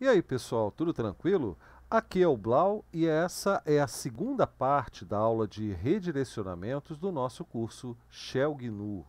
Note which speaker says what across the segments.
Speaker 1: E aí, pessoal, tudo tranquilo? Aqui é o Blau e essa é a segunda parte da aula de redirecionamentos do nosso curso Shell GNU.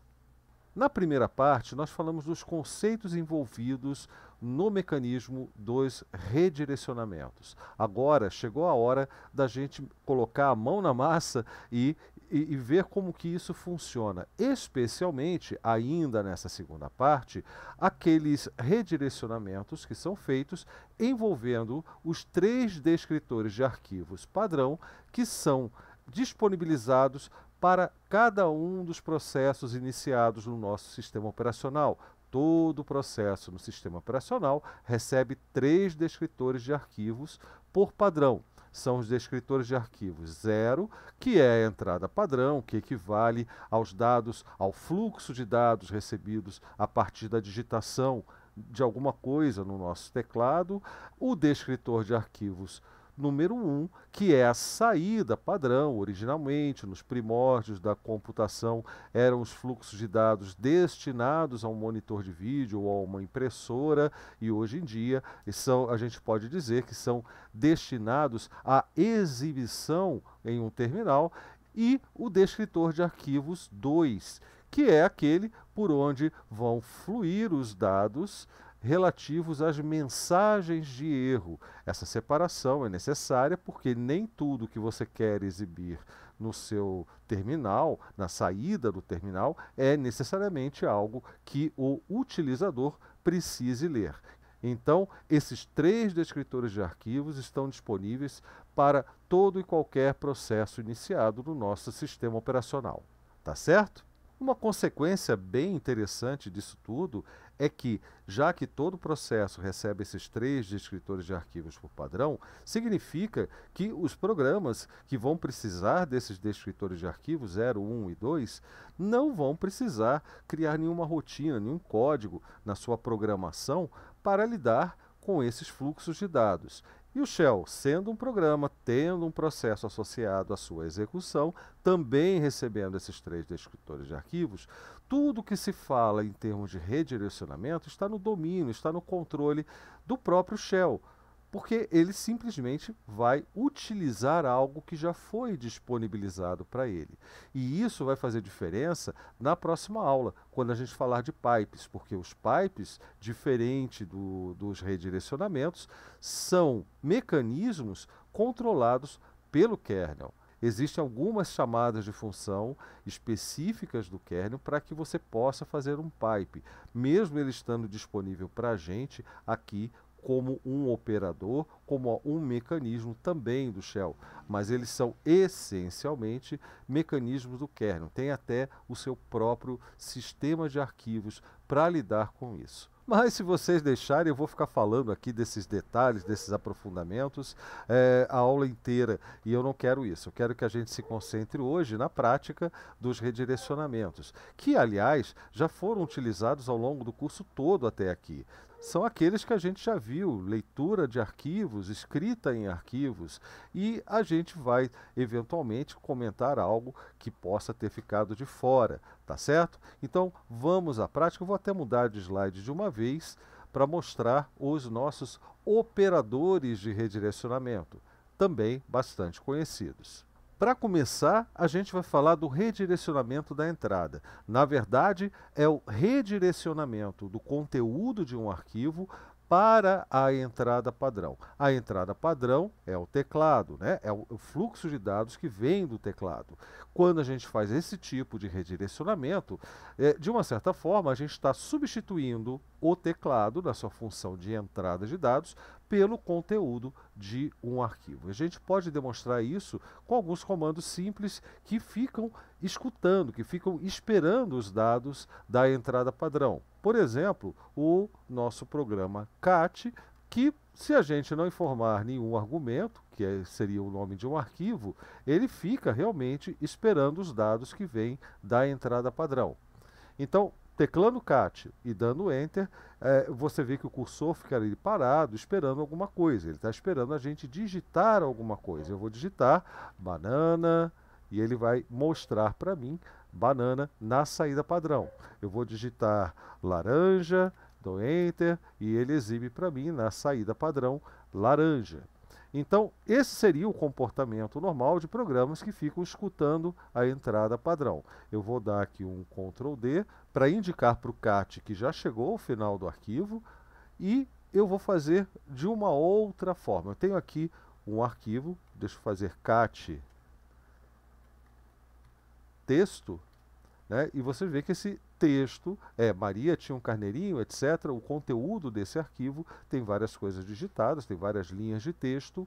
Speaker 1: Na primeira parte, nós falamos dos conceitos envolvidos no mecanismo dos redirecionamentos. Agora chegou a hora da gente colocar a mão na massa e e, e, ver como que isso funciona, especialmente ainda nessa segunda parte, aqueles redirecionamentos que são feitos envolvendo os três descritores de arquivos padrão que são disponibilizados para cada um dos processos iniciados no nosso sistema operacional, todo processo no sistema operacional recebe três descritores de arquivos por padrão são os descritores de arquivos. Zero, que é a entrada padrão, que equivale aos dados, ao fluxo de dados recebidos a partir da digitação de alguma coisa no nosso teclado. O descritor de arquivos número um, que é a saída padrão, originalmente, nos primórdios da computação, eram os fluxos de dados destinados a um monitor de vídeo ou a uma impressora, e hoje em dia são, a gente pode dizer que são destinados à exibição em um terminal, e o descritor de arquivos 2, que é aquele por onde vão fluir os dados relativos às mensagens de erro. Essa separação é necessária porque nem tudo que você quer exibir no seu terminal, na saída do terminal, é necessariamente algo que o utilizador precise ler. Então, esses três descritores de arquivos estão disponíveis para todo e qualquer processo iniciado no nosso sistema operacional. Tá certo? Uma consequência bem interessante disso tudo é que, já que todo processo recebe esses três descritores de arquivos por padrão, significa que os programas que vão precisar desses descritores de arquivos 0, 1 e 2 não vão precisar criar nenhuma rotina, nenhum código na sua programação para lidar com esses fluxos de dados. E o Shell, sendo um programa, tendo um processo associado à sua execução, também recebendo esses três descritores de arquivos, tudo que se fala em termos de redirecionamento está no domínio, está no controle do próprio Shell porque ele simplesmente vai utilizar algo que já foi disponibilizado para ele. E isso vai fazer diferença na próxima aula, quando a gente falar de pipes, porque os pipes, diferente do, dos redirecionamentos, são mecanismos controlados pelo kernel. Existem algumas chamadas de função específicas do kernel para que você possa fazer um pipe, mesmo ele estando disponível para a gente aqui como um operador, como um mecanismo também do Shell, mas eles são essencialmente mecanismos do kernel. Tem até o seu próprio sistema de arquivos para lidar com isso. Mas se vocês deixarem, eu vou ficar falando aqui desses detalhes, desses aprofundamentos, é, a aula inteira. E eu não quero isso. Eu quero que a gente se concentre hoje na prática dos redirecionamentos, que, aliás, já foram utilizados ao longo do curso todo até aqui são aqueles que a gente já viu, leitura de arquivos, escrita em arquivos, e a gente vai eventualmente comentar algo que possa ter ficado de fora, tá certo? Então vamos à prática, eu vou até mudar de slide de uma vez para mostrar os nossos operadores de redirecionamento, também bastante conhecidos. Para começar, a gente vai falar do redirecionamento da entrada. Na verdade, é o redirecionamento do conteúdo de um arquivo para a entrada padrão. A entrada padrão é o teclado, né? é o fluxo de dados que vem do teclado. Quando a gente faz esse tipo de redirecionamento, é, de uma certa forma, a gente está substituindo o teclado, na sua função de entrada de dados, pelo conteúdo de um arquivo. A gente pode demonstrar isso com alguns comandos simples que ficam escutando, que ficam esperando os dados da entrada padrão. Por exemplo, o nosso programa CAT, que se a gente não informar nenhum argumento, que é, seria o nome de um arquivo, ele fica realmente esperando os dados que vêm da entrada padrão. Então, teclando CAT e dando Enter, é, você vê que o cursor fica ali parado, esperando alguma coisa. Ele está esperando a gente digitar alguma coisa. Eu vou digitar banana e ele vai mostrar para mim banana na saída padrão. Eu vou digitar laranja, dou Enter e ele exibe para mim na saída padrão laranja. Então, esse seria o comportamento normal de programas que ficam escutando a entrada padrão. Eu vou dar aqui um Ctrl D para indicar para o CAT que já chegou ao final do arquivo e eu vou fazer de uma outra forma. Eu tenho aqui um arquivo, deixa eu fazer cat texto, né? e você vê que esse texto é Maria tinha um carneirinho, etc. O conteúdo desse arquivo tem várias coisas digitadas, tem várias linhas de texto,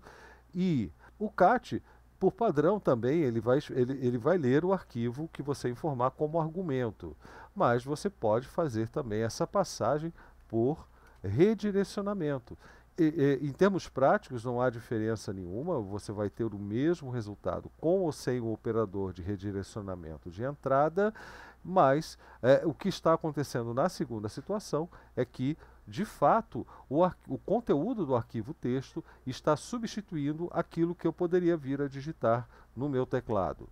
Speaker 1: e o cat por padrão também, ele vai, ele, ele vai ler o arquivo que você informar como argumento, mas você pode fazer também essa passagem por redirecionamento. E, e, em termos práticos, não há diferença nenhuma, você vai ter o mesmo resultado com ou sem o operador de redirecionamento de entrada, mas é, o que está acontecendo na segunda situação é que de fato, o, o, conteúdo do arquivo texto está substituindo aquilo que eu poderia vir a digitar no meu teclado.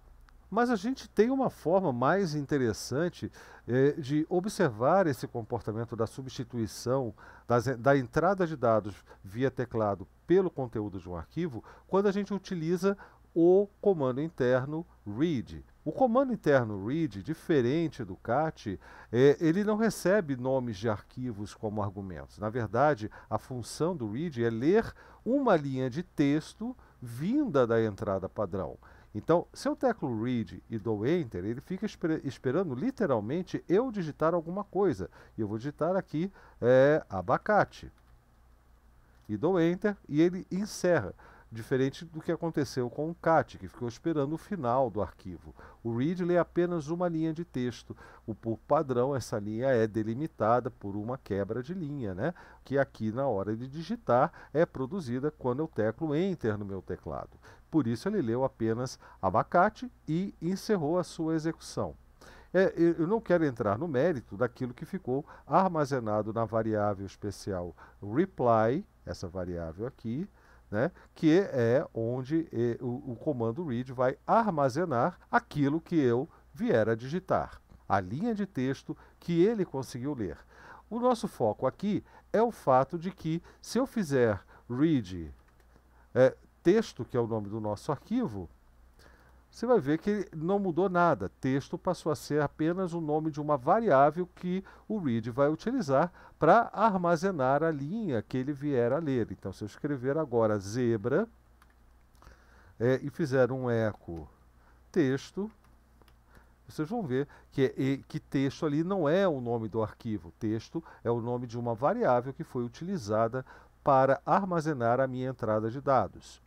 Speaker 1: Mas a gente tem uma forma mais interessante eh, de observar esse comportamento da substituição das, da entrada de dados via teclado pelo conteúdo de um arquivo quando a gente utiliza o comando interno read. O comando interno read, diferente do cat, é, ele não recebe nomes de arquivos como argumentos. Na verdade, a função do read é ler uma linha de texto vinda da entrada padrão. Então, se eu teclo read e dou enter, ele fica esper esperando literalmente eu digitar alguma coisa. E eu vou digitar aqui é, abacate. E dou enter e ele encerra diferente do que aconteceu com o CAT, que ficou esperando o final do arquivo. O read lê é apenas uma linha de texto. O, por padrão, essa linha é delimitada por uma quebra de linha, né? que aqui na hora de digitar é produzida quando eu teclo Enter no meu teclado. Por isso ele leu apenas abacate e encerrou a sua execução. É, eu não quero entrar no mérito daquilo que ficou armazenado na variável especial reply, essa variável aqui, né? que é onde o, comando read vai armazenar aquilo que eu vier a digitar, a linha de texto que ele conseguiu ler. O nosso foco aqui é o fato de que, se eu fizer read é, texto, que é o nome do nosso arquivo, você vai ver que não mudou nada. Texto passou a ser apenas o nome de uma variável que o read vai utilizar para armazenar a linha que ele vier a ler. Então, se eu escrever agora zebra é, e fizer um eco texto, vocês vão ver que, é, que texto ali não é o nome do arquivo. Texto é o nome de uma variável que foi utilizada para armazenar a minha entrada de dados.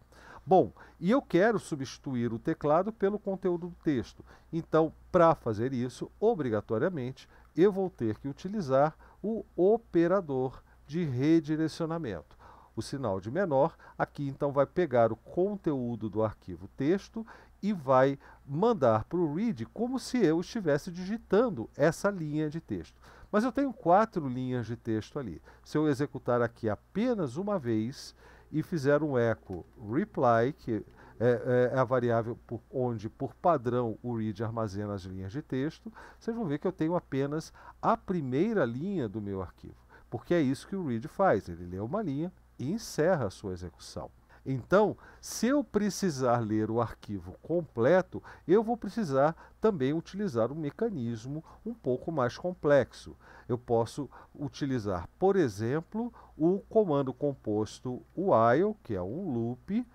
Speaker 1: Bom, e eu quero substituir o teclado pelo conteúdo do texto. Então, para fazer isso, obrigatoriamente, eu vou ter que utilizar o operador de redirecionamento. O sinal de menor aqui então vai pegar o conteúdo do arquivo texto e vai mandar para o read como se eu estivesse digitando essa linha de texto. Mas eu tenho quatro linhas de texto ali. Se eu executar aqui apenas uma vez, e fizeram um eco reply, que é, é, é, a variável por onde, por padrão, o read armazena as linhas de texto, vocês vão ver que eu tenho apenas a primeira linha do meu arquivo, porque é isso que o read faz, ele lê uma linha e encerra a sua execução. Então, se eu precisar ler o arquivo completo, eu vou precisar também utilizar um mecanismo um pouco mais complexo. Eu posso utilizar, por exemplo, o comando composto while, que é um loop,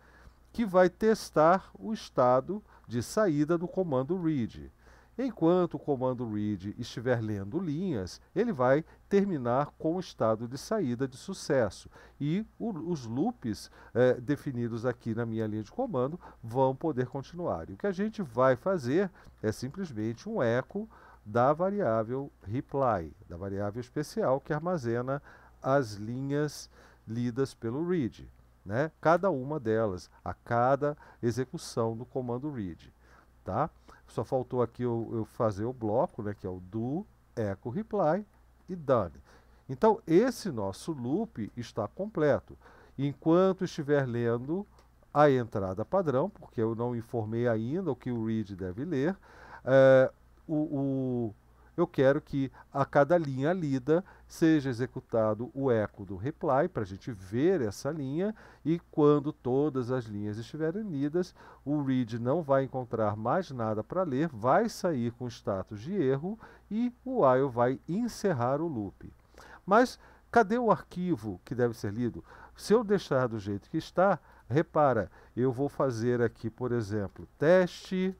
Speaker 1: que vai testar o estado de saída do comando read. Enquanto o comando read estiver lendo linhas, ele vai terminar com o estado de saída de sucesso. E o, os loops eh, definidos aqui na minha linha de comando vão poder continuar. E o que a gente vai fazer é simplesmente um eco da variável reply, da variável especial que armazena as linhas lidas pelo read, né? cada uma delas, a cada execução do comando read. Tá? Só faltou aqui eu, eu fazer o bloco, né, que é o do echo reply, e dane. Então, esse nosso loop está completo. Enquanto estiver lendo a entrada padrão, porque eu não informei ainda o que o read deve ler, é, o eu quero que a cada linha lida seja executado o eco do reply para a gente ver essa linha e quando todas as linhas estiverem lidas, o read não vai encontrar mais nada para ler, vai sair com status de erro e o while vai encerrar o loop. Mas cadê o arquivo que deve ser lido? Se eu deixar do jeito que está, repara, eu vou fazer aqui, por exemplo, teste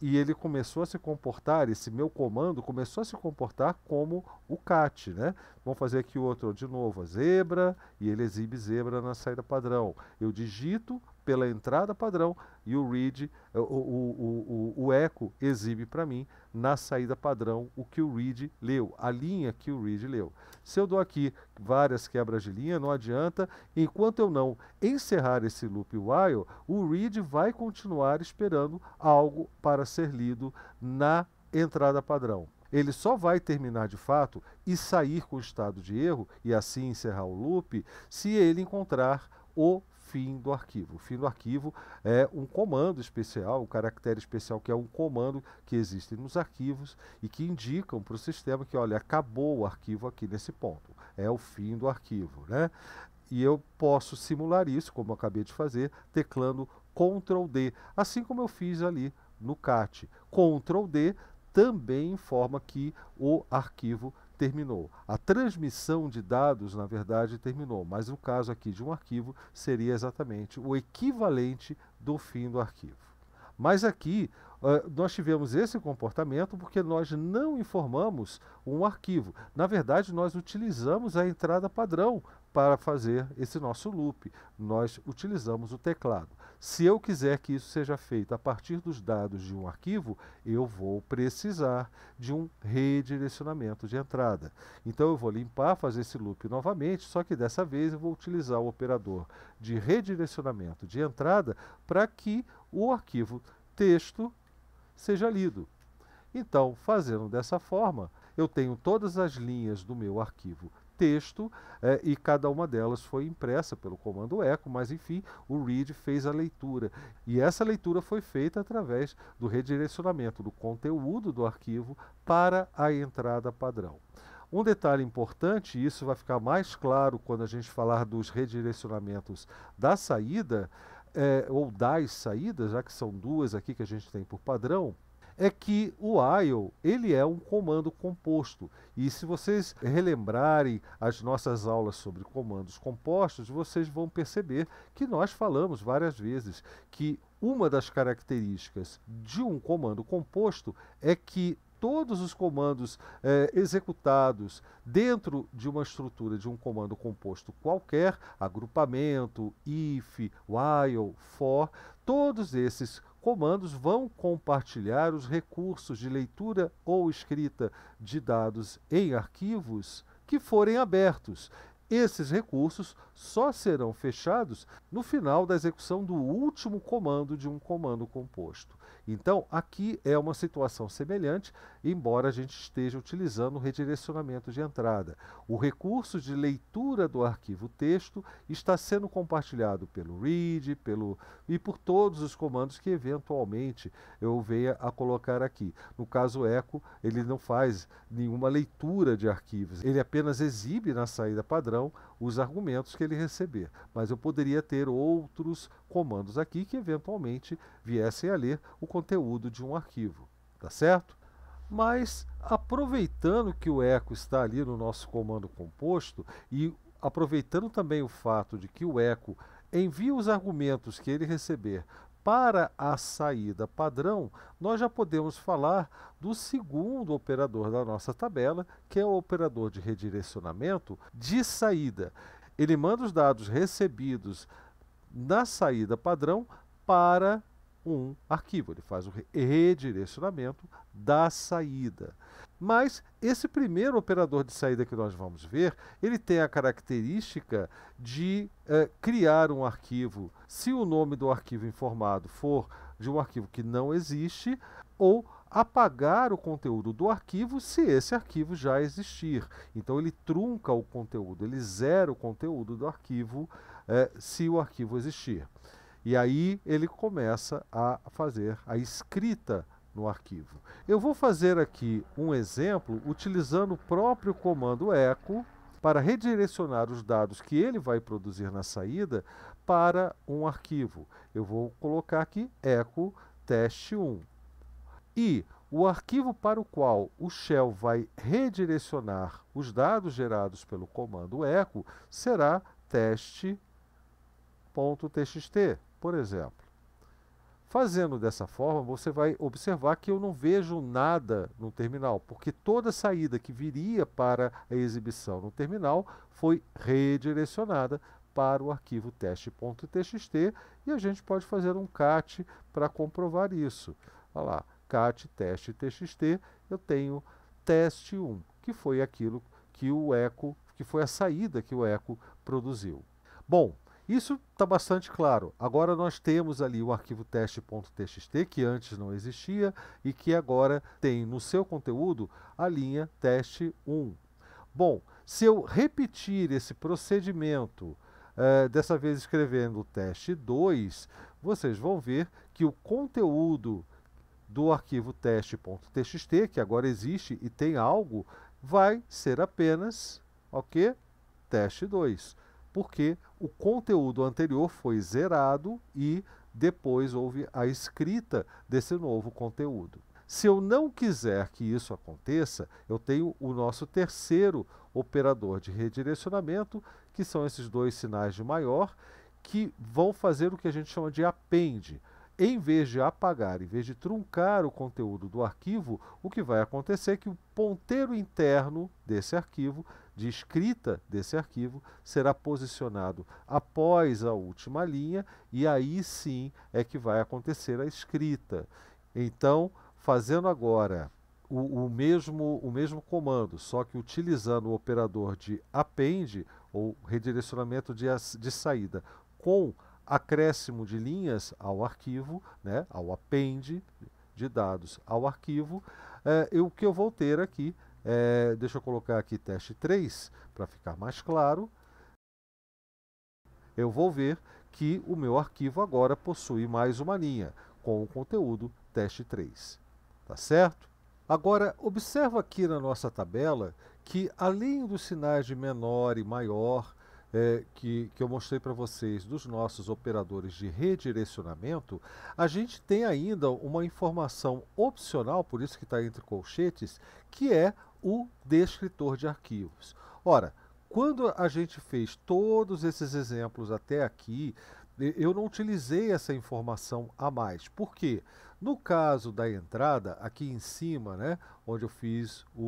Speaker 1: e ele começou a se comportar, esse meu comando começou a se comportar como o cat, né? Vamos fazer aqui outro de novo, a zebra, e ele exibe zebra na saída padrão. Eu digito, pela entrada padrão e o read, o, o, o, o echo exibe para mim na saída padrão o que o read leu, a linha que o read leu. Se eu dou aqui várias quebras de linha, não adianta, enquanto eu não encerrar esse loop while, o read vai continuar esperando algo para ser lido na entrada padrão ele só vai terminar de fato e sair com o estado de erro e assim encerrar o loop se ele encontrar o fim do arquivo. O fim do arquivo é um comando especial, um caractere especial, que é um comando que existe nos arquivos e que indicam para o sistema que, olha, acabou o arquivo aqui nesse ponto. É o fim do arquivo, né? E eu posso simular isso, como eu acabei de fazer, teclando Ctrl D, assim como eu fiz ali no CAT. Ctrl D também informa que o arquivo terminou. A transmissão de dados, na verdade, terminou, mas o caso aqui de um arquivo seria exatamente o equivalente do fim do arquivo. Mas aqui uh, nós tivemos esse comportamento porque nós não informamos um arquivo. Na verdade, nós utilizamos a entrada padrão para fazer esse nosso loop. Nós utilizamos o teclado. Se eu quiser que isso seja feito a partir dos dados de um arquivo, eu vou precisar de um redirecionamento de entrada. Então eu vou limpar, fazer esse loop novamente, só que dessa vez eu vou utilizar o operador de redirecionamento de entrada para que o arquivo texto seja lido. Então, fazendo dessa forma, eu tenho todas as linhas do meu arquivo texto eh, e cada uma delas foi impressa pelo comando ECO, mas enfim, o Reed fez a leitura. E essa leitura foi feita através do redirecionamento do conteúdo do arquivo para a entrada padrão. Um detalhe importante, e isso vai ficar mais claro quando a gente falar dos redirecionamentos da saída, eh, ou das saídas, já que são duas aqui que a gente tem por padrão, é que o IO ele é um comando composto. E se vocês relembrarem as nossas aulas sobre comandos compostos, vocês vão perceber que nós falamos várias vezes que uma das características de um comando composto é que todos os comandos eh, executados dentro de uma estrutura de um comando composto qualquer, agrupamento, if, while, for, todos esses comandos vão compartilhar os recursos de leitura ou escrita de dados em arquivos que forem abertos. Esses recursos só serão fechados no final da execução do último comando de um comando composto. Então, aqui é uma situação semelhante, embora a gente esteja utilizando o redirecionamento de entrada. O recurso de leitura do arquivo texto está sendo compartilhado pelo read, pelo e por todos os comandos que eventualmente eu venha a colocar aqui. No caso echo, ele não faz nenhuma leitura de arquivos, ele apenas exibe na saída padrão os argumentos que ele receber, mas eu poderia ter outros comandos aqui que eventualmente viessem a ler o conteúdo de um arquivo, tá certo? Mas aproveitando que o echo está ali no nosso comando composto e aproveitando também o fato de que o echo envia os argumentos que ele receber para a saída padrão, nós já podemos falar do segundo operador da nossa tabela, que é o operador de redirecionamento de saída. Ele manda os dados recebidos na saída padrão para um arquivo, ele faz o redirecionamento da saída. Mas esse primeiro operador de saída que nós vamos ver, ele tem a característica de eh, criar um arquivo, se o nome do arquivo informado for de um arquivo que não existe, ou apagar o conteúdo do arquivo se esse arquivo já existir. Então ele trunca o conteúdo, ele zera o conteúdo do arquivo eh, se o arquivo existir. E aí ele começa a fazer a escrita no arquivo. Eu vou fazer aqui um exemplo utilizando o próprio comando echo para redirecionar os dados que ele vai produzir na saída para um arquivo. Eu vou colocar aqui echo teste 1. E o arquivo para o qual o shell vai redirecionar os dados gerados pelo comando echo será teste.txt. Por exemplo, fazendo dessa forma, você vai observar que eu não vejo nada no terminal, porque toda saída que viria para a exibição no terminal foi redirecionada para o arquivo teste.txt e a gente pode fazer um cat para comprovar isso. Olha lá, cat teste.txt, eu tenho teste 1, que foi aquilo que o eco, que foi a saída que o eco produziu. Bom, isso está bastante claro. Agora nós temos ali o arquivo teste.txt que antes não existia e que agora tem no seu conteúdo a linha teste 1. Bom, se eu repetir esse procedimento, uh, dessa vez escrevendo teste 2, vocês vão ver que o conteúdo do arquivo teste.txt, que agora existe e tem algo, vai ser apenas, ok? Teste 2 porque o conteúdo anterior foi zerado e depois houve a escrita desse novo conteúdo. Se eu não quiser que isso aconteça, eu tenho o nosso terceiro operador de redirecionamento, que são esses dois sinais de maior, que vão fazer o que a gente chama de append. Em vez de apagar, em vez de truncar o conteúdo do arquivo, o que vai acontecer é que o ponteiro interno desse arquivo de escrita desse arquivo será posicionado após a última linha e aí sim é que vai acontecer a escrita. Então, fazendo agora o, o mesmo, o mesmo comando, só que utilizando o operador de append ou redirecionamento de, de saída com acréscimo de linhas ao arquivo, né, ao append de dados ao arquivo, é, o que eu vou ter aqui é, deixa eu colocar aqui teste 3 para ficar mais claro. Eu vou ver que o meu arquivo agora possui mais uma linha com o conteúdo teste 3. Tá certo? Agora, observa aqui na nossa tabela que além dos sinais de menor e maior é, que, que eu mostrei para vocês dos nossos operadores de redirecionamento, a gente tem ainda uma informação opcional, por isso que está entre colchetes, que é o descritor de arquivos. Ora, quando a gente fez todos esses exemplos até aqui, eu não utilizei essa informação a mais. Por quê? No caso da entrada, aqui em cima, né, onde eu fiz o,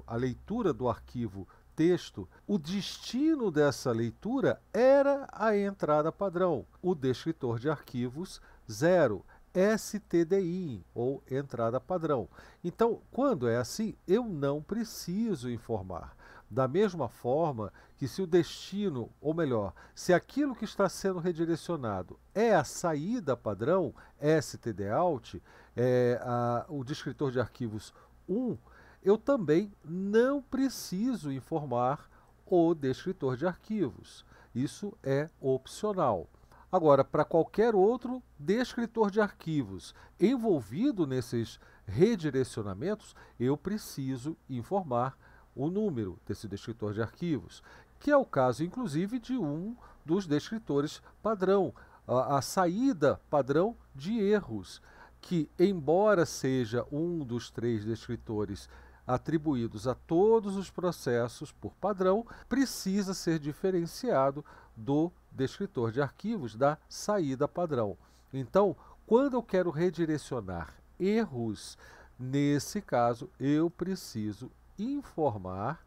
Speaker 1: o, a leitura do arquivo texto, o destino dessa leitura era a entrada padrão, o descritor de arquivos zero. STDI ou entrada padrão. Então, quando é assim, eu não preciso informar. Da mesma forma que se o destino, ou melhor, se aquilo que está sendo redirecionado é a saída padrão STDout, é a, o descritor de arquivos 1, eu também não preciso informar o descritor de arquivos. Isso é opcional. Agora, para qualquer outro descritor de arquivos envolvido nesses redirecionamentos, eu preciso informar o número desse descritor de arquivos, que é o caso, inclusive, de um dos descritores padrão, a, a saída padrão de erros, que, embora seja um dos três descritores atribuídos a todos os processos por padrão, precisa ser diferenciado do descritor de arquivos da saída padrão. Então, quando eu quero redirecionar erros, nesse caso eu preciso informar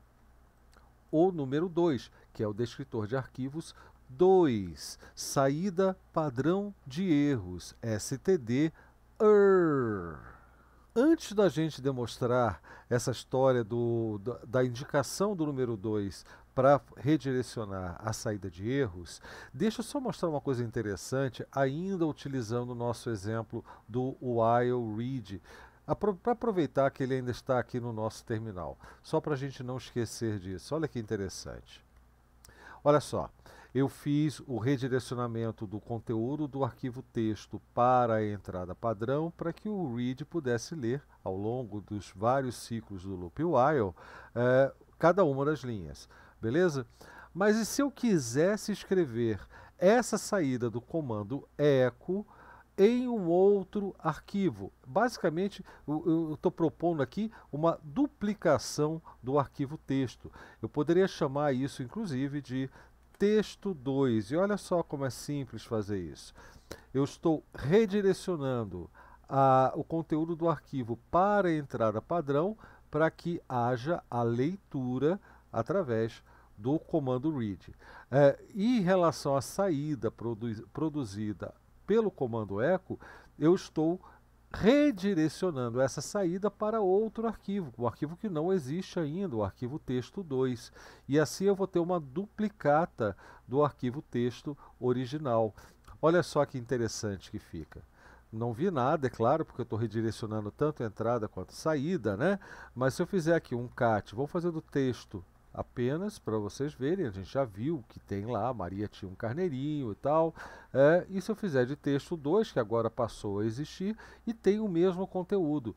Speaker 1: o número 2, que é o descritor de arquivos 2, saída padrão de erros, STD ER. Antes da gente demonstrar essa história do, da, da indicação do número 2 para redirecionar a saída de erros, deixa eu só mostrar uma coisa interessante, ainda utilizando o nosso exemplo do while read, para aproveitar que ele ainda está aqui no nosso terminal, só para a gente não esquecer disso. Olha que interessante. Olha só, eu fiz o redirecionamento do conteúdo do arquivo texto para a entrada padrão para que o read pudesse ler ao longo dos vários ciclos do loop while eh, cada uma das linhas beleza? Mas e se eu quisesse escrever essa saída do comando echo em um outro arquivo. Basicamente, eu estou propondo aqui uma duplicação do arquivo texto. Eu poderia chamar isso, inclusive, de texto 2. E olha só como é simples fazer isso. Eu estou redirecionando a, o conteúdo do arquivo para a entrada padrão para que haja a leitura através do comando read. É, e em relação à saída produ produzida pelo comando echo, eu estou redirecionando essa saída para outro arquivo, um arquivo que não existe ainda, o arquivo texto 2. E assim eu vou ter uma duplicata do arquivo texto original. Olha só que interessante que fica. Não vi nada, é claro, porque eu estou redirecionando tanto a entrada quanto a saída, né? Mas se eu fizer aqui um cat, vou fazer do texto apenas para vocês verem, a gente já viu que tem lá, Maria tinha um carneirinho e tal. É, e se eu fizer de texto 2, que agora passou a existir, e tem o mesmo conteúdo.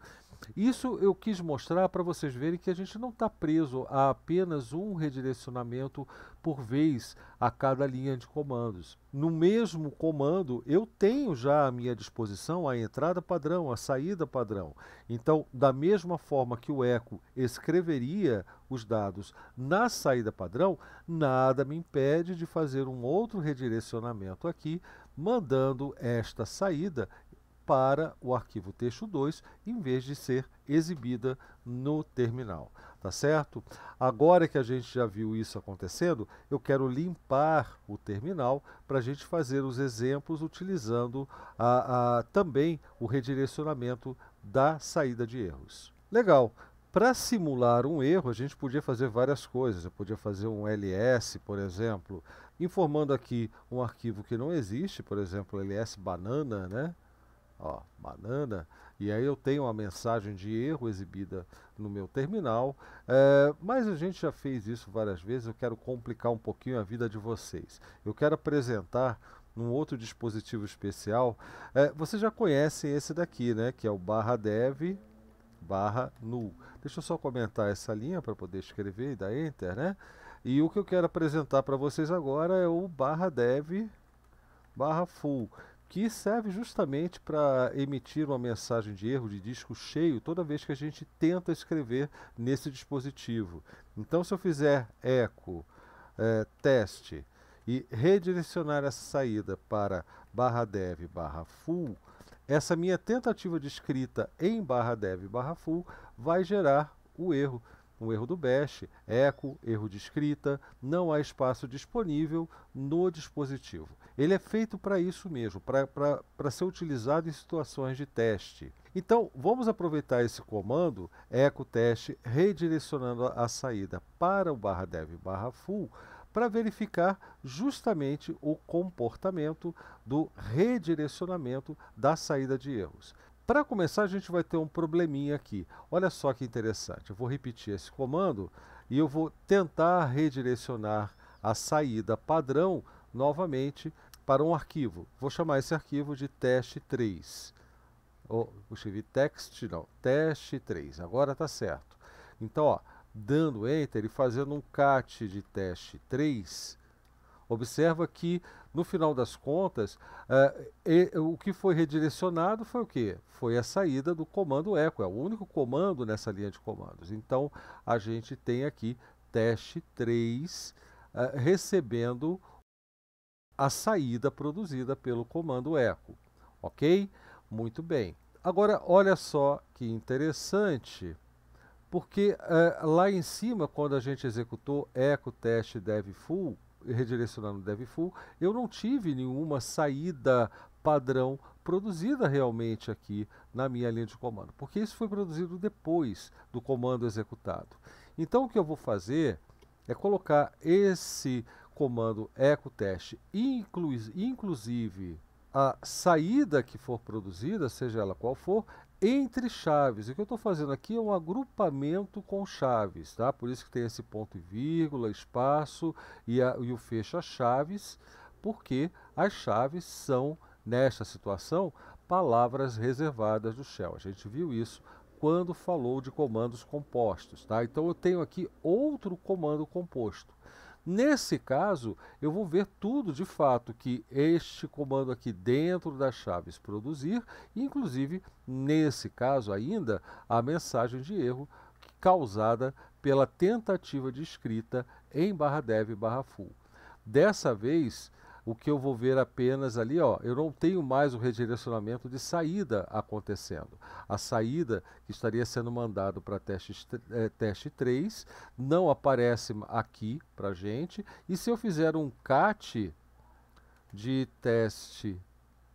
Speaker 1: Isso eu quis mostrar para vocês verem que a gente não está preso a apenas um redirecionamento por vez a cada linha de comandos. No mesmo comando, eu tenho já à minha disposição a entrada padrão, a saída padrão. Então, da mesma forma que o echo escreveria os dados na saída padrão, nada me impede de fazer um outro redirecionamento aqui, mandando esta saída para o arquivo texto 2 em vez de ser exibida no terminal, tá certo? Agora que a gente já viu isso acontecendo, eu quero limpar o terminal para a gente fazer os exemplos utilizando a, a, também o redirecionamento da saída de erros. Legal, para simular um erro, a gente podia fazer várias coisas. Eu podia fazer um ls, por exemplo, informando aqui um arquivo que não existe, por exemplo, ls banana, né? ó, banana, e aí eu tenho uma mensagem de erro exibida no meu terminal, é, mas a gente já fez isso várias vezes, eu quero complicar um pouquinho a vida de vocês. Eu quero apresentar num outro dispositivo especial, é, vocês já conhecem esse daqui, né, que é o barra dev barra null. Deixa eu só comentar essa linha para poder escrever e dar enter, né? E o que eu quero apresentar para vocês agora é o barra dev barra full que serve justamente para emitir uma mensagem de erro de disco cheio toda vez que a gente tenta escrever nesse dispositivo. Então, se eu fizer eco, é, teste e redirecionar essa saída para barra dev barra full, essa minha tentativa de escrita em barra dev barra full vai gerar o erro um erro do Bash, eco, erro de escrita, não há espaço disponível no dispositivo. Ele é feito para isso mesmo, para ser utilizado em situações de teste. Então, vamos aproveitar esse comando eco teste redirecionando a saída para o barra dev barra full para verificar justamente o comportamento do redirecionamento da saída de erros. Para começar, a gente vai ter um probleminha aqui. Olha só que interessante. Eu vou repetir esse comando e eu vou tentar redirecionar a saída padrão novamente para um arquivo. Vou chamar esse arquivo de teste 3. Ou, escrevi text, não, teste 3. Agora está certo. Então, ó, dando Enter e fazendo um cat de teste 3, Observa que, no final das contas, uh, e, o que foi redirecionado foi o quê? Foi a saída do comando eco, é o único comando nessa linha de comandos. Então, a gente tem aqui teste 3 uh, eh, recebendo a saída produzida pelo comando eco. Ok? Muito bem. Agora, olha só que interessante porque uh, lá em cima, quando a gente executou echo teste dev full, redirecionando DevFull, eu não tive nenhuma saída padrão produzida realmente aqui na minha linha de comando, porque isso foi produzido depois do comando executado. Então o que eu vou fazer é colocar esse comando eco teste, inclu inclusive a saída que for produzida, seja ela qual for, entre chaves. O que eu estou fazendo aqui é um agrupamento com chaves, tá? Por isso que tem esse ponto e vírgula, espaço e, a, e o fecha chaves, porque as chaves são, nesta situação, palavras reservadas do shell. A gente viu isso quando falou de comandos compostos, tá? Então eu tenho aqui outro comando composto. Nesse caso, eu vou ver tudo de fato que este comando aqui dentro das chaves produzir, inclusive nesse caso ainda a mensagem de erro causada pela tentativa de escrita em barra dev barra full. Dessa vez, o que eu vou ver apenas ali, ó, eu não tenho mais o redirecionamento de saída acontecendo. A saída que estaria sendo mandado para teste, é, teste 3 não aparece aqui para gente. E se eu fizer um cat de teste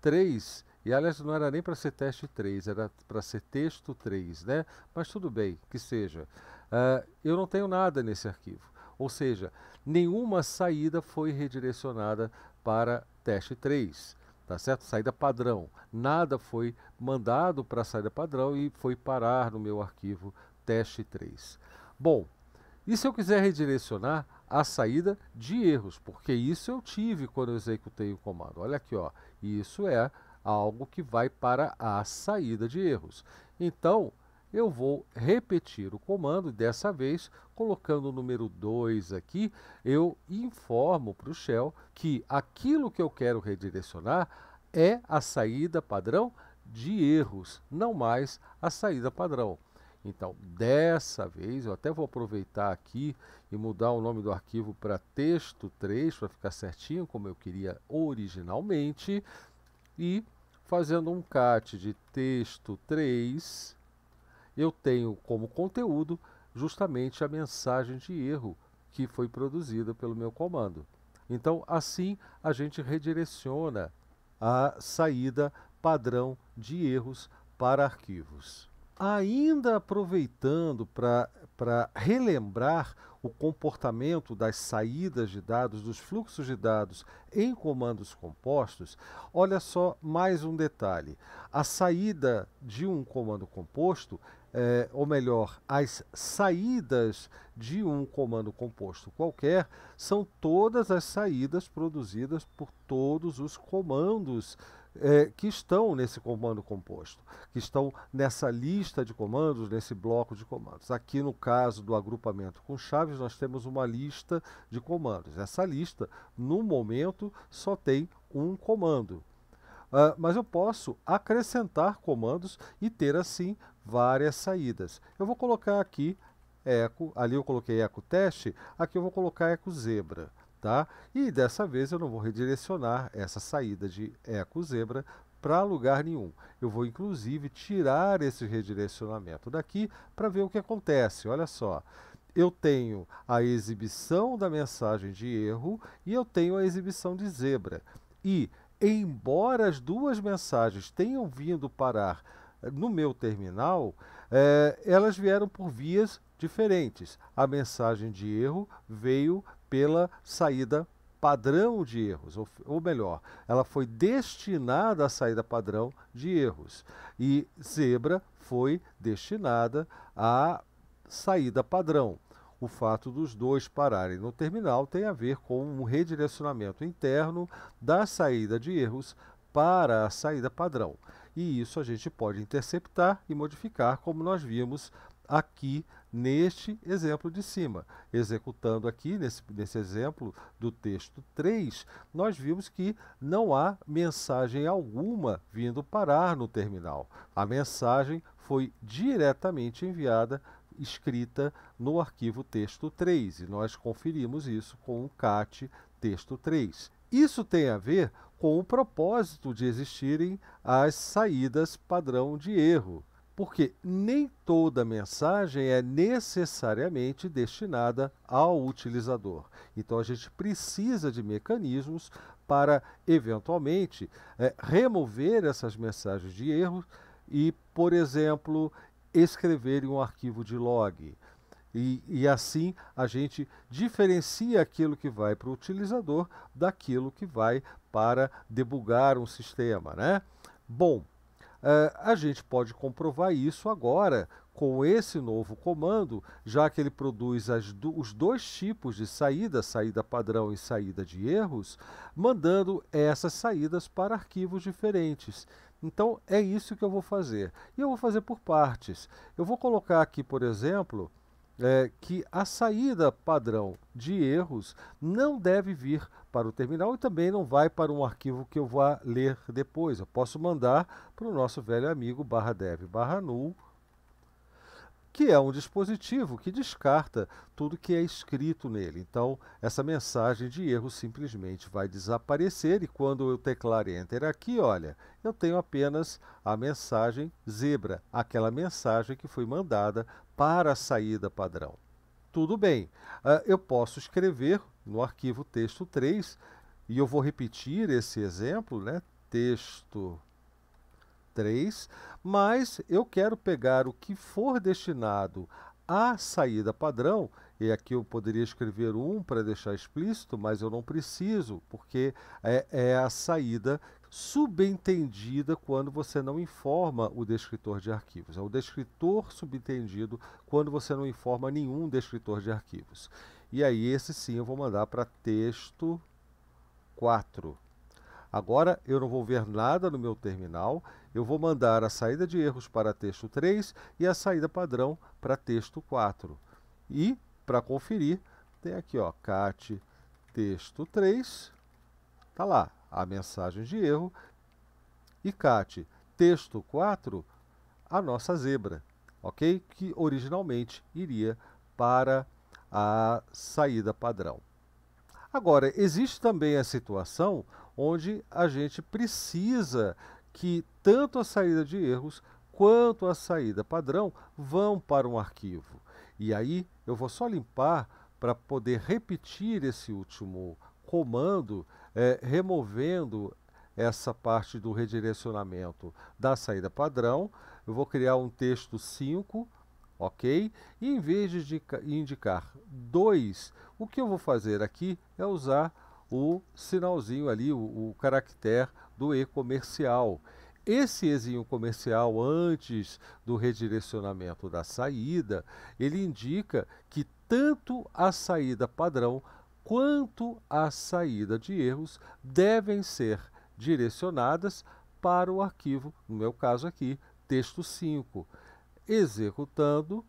Speaker 1: 3, e aliás não era nem para ser teste 3, era para ser texto 3, né? Mas tudo bem, que seja. Uh, eu não tenho nada nesse arquivo. Ou seja, nenhuma saída foi redirecionada para teste 3, tá certo? Saída padrão. Nada foi mandado para a saída padrão e foi parar no meu arquivo teste 3. Bom, e se eu quiser redirecionar a saída de erros? Porque isso eu tive quando eu executei o comando. Olha aqui, ó. Isso é algo que vai para a saída de erros. Então, eu vou repetir o comando, dessa vez colocando o número 2 aqui, eu informo para o Shell que aquilo que eu quero redirecionar é a saída padrão de erros, não mais a saída padrão. Então, dessa vez, eu até vou aproveitar aqui e mudar o nome do arquivo para texto 3, para ficar certinho como eu queria originalmente, e fazendo um cat de texto 3, eu tenho como conteúdo justamente a mensagem de erro que foi produzida pelo meu comando. Então, assim, a gente redireciona a saída padrão de erros para arquivos. Ainda aproveitando para para relembrar o comportamento das saídas de dados, dos fluxos de dados em comandos compostos, olha só mais um detalhe. A saída de um comando composto, é, ou melhor, as saídas de um comando composto qualquer, são todas as saídas produzidas por todos os comandos é, que estão nesse comando composto, que estão nessa lista de comandos, nesse bloco de comandos. Aqui no caso do agrupamento com chaves, nós temos uma lista de comandos. Essa lista, no momento, só tem um comando. Uh, mas eu posso acrescentar comandos e ter assim várias saídas. Eu vou colocar aqui eco, ali eu coloquei eco teste, aqui eu vou colocar eco zebra. Tá? E dessa vez eu não vou redirecionar essa saída de eco zebra para lugar nenhum. Eu vou inclusive tirar esse redirecionamento daqui para ver o que acontece. Olha só, eu tenho a exibição da mensagem de erro e eu tenho a exibição de zebra. E embora as duas mensagens tenham vindo parar eh, no meu terminal, eh, elas vieram por vias diferentes. A mensagem de erro veio pela saída padrão de erros, ou, ou, melhor, ela foi destinada à saída padrão de erros. E zebra foi destinada à saída padrão. O fato dos dois pararem no terminal tem a ver com um redirecionamento interno da saída de erros para a saída padrão. E isso a gente pode interceptar e modificar, como nós vimos aqui neste exemplo de cima. Executando aqui, nesse, nesse exemplo do texto 3, nós vimos que não há mensagem alguma vindo parar no terminal. A mensagem foi diretamente enviada escrita no arquivo texto 3 e nós conferimos isso com o CAT texto 3. Isso tem a ver com o propósito de existirem as saídas padrão de erro, porque nem toda mensagem é necessariamente destinada ao utilizador. Então a gente precisa de mecanismos para, eventualmente, é, remover essas mensagens de erro e, por exemplo, escrever em um arquivo de log. E, e assim a gente diferencia aquilo que vai para o utilizador daquilo que vai para debugar um sistema. Né? Bom, Uh, a gente pode comprovar isso agora com esse novo comando, já que ele produz do, os dois tipos de saída, saída padrão e saída de erros, mandando essas saídas para arquivos diferentes. Então é isso que eu vou fazer. E eu vou fazer por partes. Eu vou colocar aqui, por exemplo, é, que a saída padrão de erros não deve vir para o terminal e também não vai para um arquivo que eu vá ler depois. Eu posso mandar para o nosso velho amigo barra dev barra null que é um dispositivo que descarta tudo que é escrito nele. Então, essa mensagem de erro simplesmente vai desaparecer e quando eu teclar Enter aqui, olha, eu tenho apenas a mensagem zebra, aquela mensagem que foi mandada para a saída padrão. Tudo bem, ah, eu posso escrever no arquivo texto 3 e eu vou repetir esse exemplo, né? Texto 3, mas eu quero pegar o que for destinado à saída padrão, e aqui eu poderia escrever 1 um para deixar explícito, mas eu não preciso, porque é, é a saída subentendida quando você não informa o descritor de arquivos. É o descritor subentendido quando você não informa nenhum descritor de arquivos. E aí esse sim eu vou mandar para texto 4. Agora eu não vou ver nada no meu terminal, eu vou mandar a saída de erros para texto 3 e a saída padrão para texto 4. E, para conferir, tem aqui, ó, cat texto 3, tá lá a mensagem de erro, e cat texto 4, a nossa zebra, ok? Que originalmente iria para a saída padrão. Agora, existe também a situação onde a gente precisa que tanto a saída de erros quanto a saída padrão vão para um arquivo. E aí eu vou só limpar para poder repetir esse último comando, é, removendo essa parte do redirecionamento da saída padrão. Eu vou criar um texto 5 ok? E em vez de indicar 2, o que eu vou fazer aqui é usar o sinalzinho ali, o, o caractere do E comercial. Esse Ezinho comercial antes do redirecionamento da saída, ele indica que tanto a saída padrão quanto a saída de erros devem ser direcionadas para o arquivo, no meu caso aqui, texto 5 executando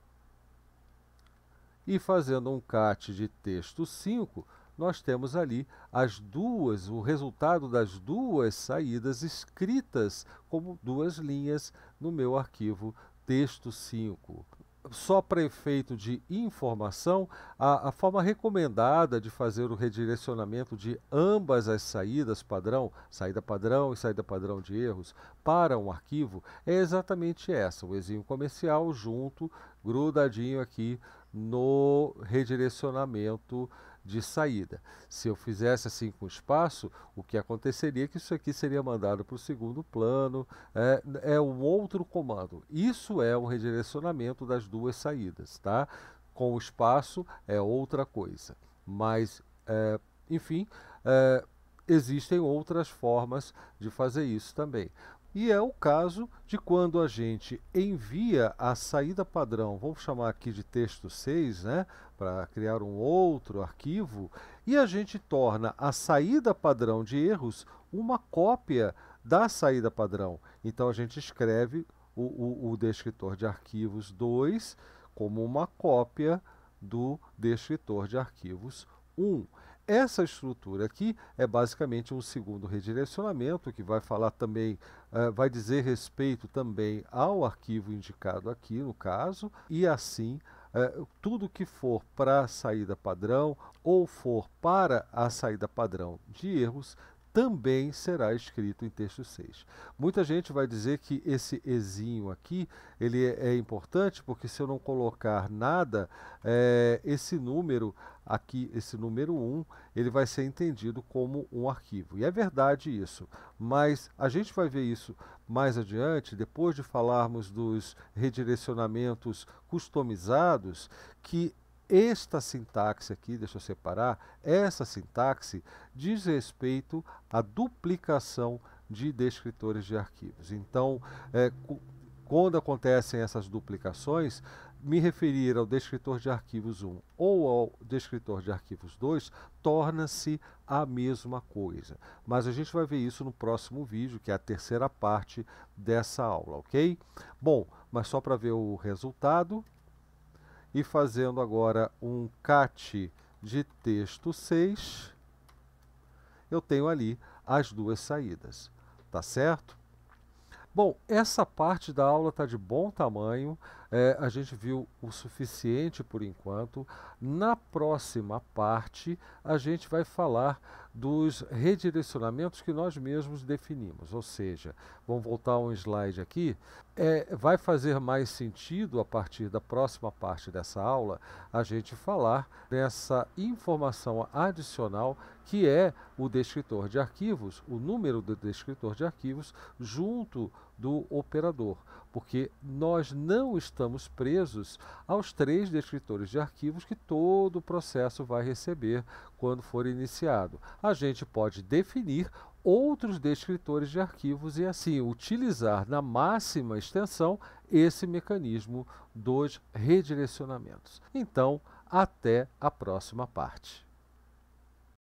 Speaker 1: e fazendo um cat de texto 5, nós temos ali as duas, o resultado das duas saídas escritas como duas linhas no meu arquivo texto 5 só para efeito de informação, a, a, forma recomendada de fazer o redirecionamento de ambas as saídas padrão, saída padrão e saída padrão de erros, para um arquivo é exatamente essa: o exílio comercial junto, grudadinho aqui no redirecionamento de saída. Se eu fizesse assim com espaço, o que aconteceria é que isso aqui seria mandado para o segundo plano, é, é um outro comando. Isso é um redirecionamento das duas saídas, tá? Com o espaço é outra coisa. Mas, é, enfim, é, existem outras formas de fazer isso também. E é o caso de quando a gente envia a saída padrão, vamos chamar aqui de texto 6, né, para criar um outro arquivo, e a gente torna a saída padrão de erros uma cópia da saída padrão. Então a gente escreve o, o, o descritor de arquivos 2 como uma cópia do descritor de arquivos 1. Um. Essa estrutura aqui é basicamente um segundo redirecionamento que vai falar também, uh, vai dizer respeito também ao arquivo indicado aqui no caso, e assim uh, tudo que for para a saída padrão ou for para a saída padrão de erros também será escrito em texto 6. Muita gente vai dizer que esse ezinho aqui, ele é, é importante porque se eu não colocar nada, é, esse número aqui, esse número 1, ele vai ser entendido como um arquivo. E é verdade isso, mas a gente vai ver isso mais adiante, depois de falarmos dos redirecionamentos customizados, que esta sintaxe aqui, deixa eu separar, essa sintaxe diz respeito à duplicação de descritores de arquivos. Então, é, quando acontecem essas duplicações, me referir ao descritor de arquivos 1 ou ao descritor de arquivos 2 torna-se a mesma coisa. Mas a gente vai ver isso no próximo vídeo, que é a terceira parte dessa aula, ok? Bom, mas só para ver o resultado, e fazendo agora um cat de texto 6, eu tenho ali as duas saídas, tá certo? Bom, essa parte da aula está de bom tamanho, é, a gente viu o suficiente por enquanto. Na próxima parte, a gente vai falar dos redirecionamentos que nós mesmos definimos. Ou seja, vamos voltar um slide aqui, é, vai fazer mais sentido a partir da próxima parte dessa aula a gente falar dessa informação adicional que é o descritor de arquivos, o número do descritor de arquivos, junto do operador, porque nós não estamos presos aos três descritores de arquivos que todo o processo vai receber quando for iniciado. A gente pode definir outros descritores de arquivos e assim utilizar na máxima extensão esse mecanismo dos redirecionamentos. Então, até a próxima parte.